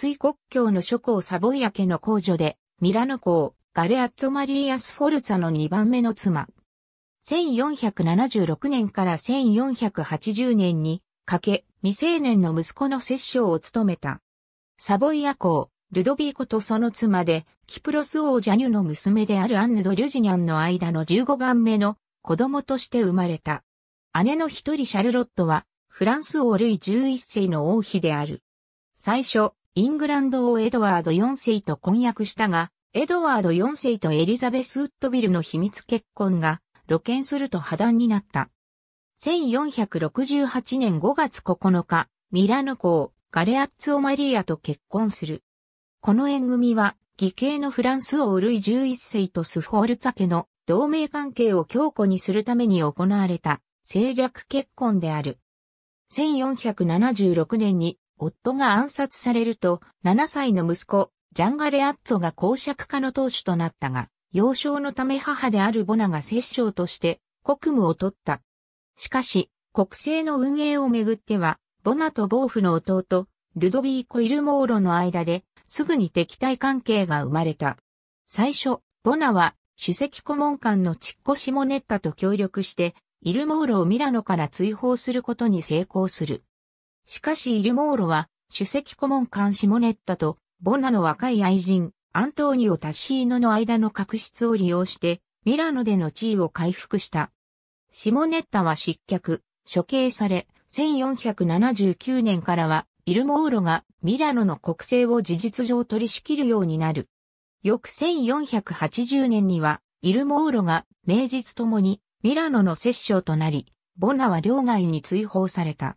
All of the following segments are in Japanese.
水国境の諸侯サボイア家の公女で、ミラノ公、ガレアッツォ・マリーアス・フォルツァの2番目の妻。1476年から1480年にかけ、未成年の息子の摂政を務めた。サボイア公、ルドビーコとその妻で、キプロス王ジャニュの娘であるアンヌ・ド・リュジニャンの間の15番目の子供として生まれた。姉の一人シャルロットは、フランス王ルイ11世の王妃である。最初、イングランド王エドワード4世と婚約したが、エドワード4世とエリザベス・ウッドビルの秘密結婚が露見すると破談になった。1468年5月9日、ミラノ公、ガレアッツオ・マリアと結婚する。この縁組は、義兄のフランス王ルイ11世とスフォールツァ家の同盟関係を強固にするために行われた政略結婚である。1476年に夫が暗殺されると、7歳の息子、ジャンガレアッツォが公爵家の当主となったが、幼少のため母であるボナが摂政として国務を取った。しかし、国政の運営をめぐっては、ボナとボーフの弟、ルドビーコ・イルモーロの間で、すぐに敵対関係が生まれた。最初、ボナは、主席顧問官のチッコ・シモネッタと協力して、イルモーロをミラノから追放することに成功する。しかしイルモーロは、主席顧問官シモネッタと、ボナの若い愛人、アントーニオ・タッシーノの間の確執を利用して、ミラノでの地位を回復した。シモネッタは失脚、処刑され、1479年からは、イルモーロがミラノの国政を事実上取り仕切るようになる。翌1480年には、イルモーロが名実ともにミラノの摂政となり、ボナは領外に追放された。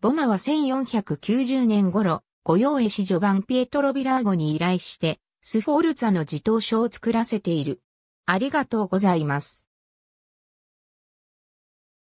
ボナは1490年頃、御用絵師序盤ピエトロ・ビラーゴに依頼して、スフォールツァの自動書を作らせている。ありがとうございます。